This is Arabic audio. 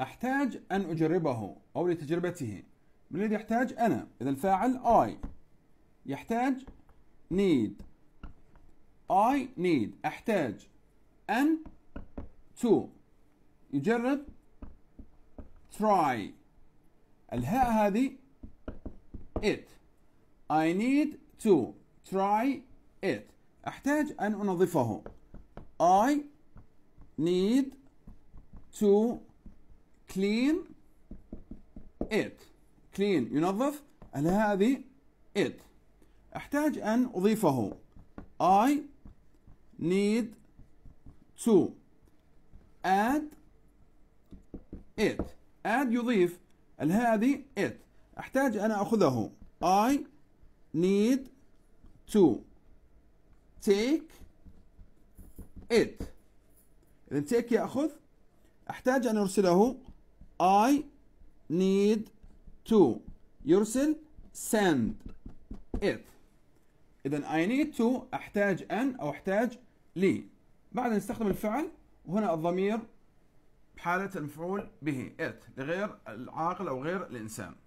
أحتاج أن أجربه أو لتجربته من الذي يحتاج أنا إذا الفاعل I يحتاج need I need أحتاج أن to يجرب try الهاء هذه it I need to try it أحتاج أن أنظفه I need to كلين it كلين ينظف على هذه 8 احتاج ان اضيفه I need to add it add يضيف هذه it احتاج ان اخذه I need to take it اذا take ياخذ احتاج ان ارسله I need to يرسل send it إذا I need to أحتاج أن أو أحتاج لي بعد نستخدم الفعل وهنا الضمير بحالة المفعول به it لغير العاقل أو غير الإنسان